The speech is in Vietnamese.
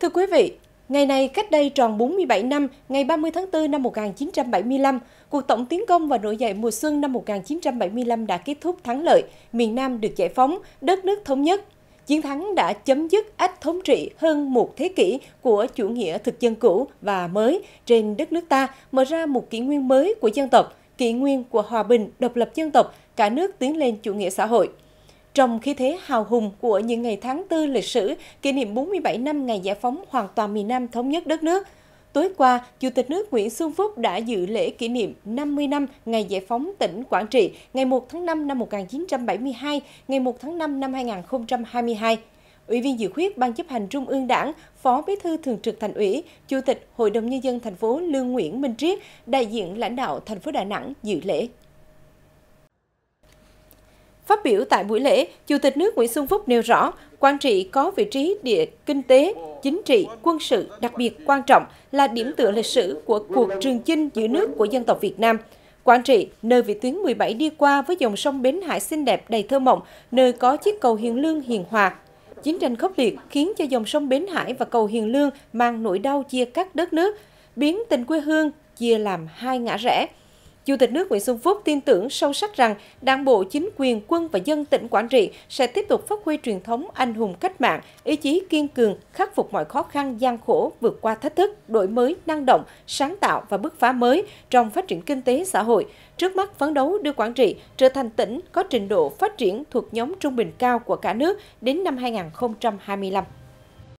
Thưa quý vị, ngày này cách đây tròn 47 năm, ngày 30 tháng 4 năm 1975, cuộc tổng tiến công và nổi dậy mùa xuân năm 1975 đã kết thúc thắng lợi, miền Nam được giải phóng, đất nước thống nhất. Chiến thắng đã chấm dứt ách thống trị hơn một thế kỷ của chủ nghĩa thực dân cũ và mới trên đất nước ta, mở ra một kỷ nguyên mới của dân tộc, kỷ nguyên của hòa bình, độc lập dân tộc, cả nước tiến lên chủ nghĩa xã hội. Trong khí thế hào hùng của những ngày tháng tư lịch sử kỷ niệm 47 năm ngày giải phóng hoàn toàn miền Nam thống nhất đất nước, tối qua, Chủ tịch nước Nguyễn Xuân Phúc đã dự lễ kỷ niệm 50 năm ngày giải phóng tỉnh Quảng Trị ngày 1 tháng 5 năm 1972, ngày 1 tháng 5 năm 2022. Ủy viên dự khuyết Ban chấp hành Trung ương Đảng, Phó Bí thư Thường trực Thành ủy, Chủ tịch Hội đồng Nhân dân thành phố Lương Nguyễn Minh Triết, đại diện lãnh đạo thành phố Đà Nẵng dự lễ. Phát biểu tại buổi lễ, Chủ tịch nước Nguyễn Xuân Phúc nêu rõ, Quảng Trị có vị trí địa kinh tế, chính trị, quân sự đặc biệt quan trọng là điểm tựa lịch sử của cuộc trường chinh giữ nước của dân tộc Việt Nam. Quảng Trị, nơi vị tuyến 17 đi qua với dòng sông Bến Hải xinh đẹp đầy thơ mộng, nơi có chiếc cầu Hiền Lương hiền hòa. Chiến tranh khốc liệt khiến cho dòng sông Bến Hải và cầu Hiền Lương mang nỗi đau chia cắt đất nước, biến tình quê hương chia làm hai ngã rẽ – Chủ tịch nước Nguyễn Xuân Phúc tin tưởng sâu sắc rằng Đảng bộ, chính quyền, quân và dân tỉnh Quảng Trị sẽ tiếp tục phát huy truyền thống anh hùng cách mạng, ý chí kiên cường, khắc phục mọi khó khăn, gian khổ, vượt qua thách thức, đổi mới, năng động, sáng tạo và bứt phá mới trong phát triển kinh tế xã hội. Trước mắt phấn đấu đưa Quảng Trị trở thành tỉnh có trình độ phát triển thuộc nhóm trung bình cao của cả nước đến năm 2025.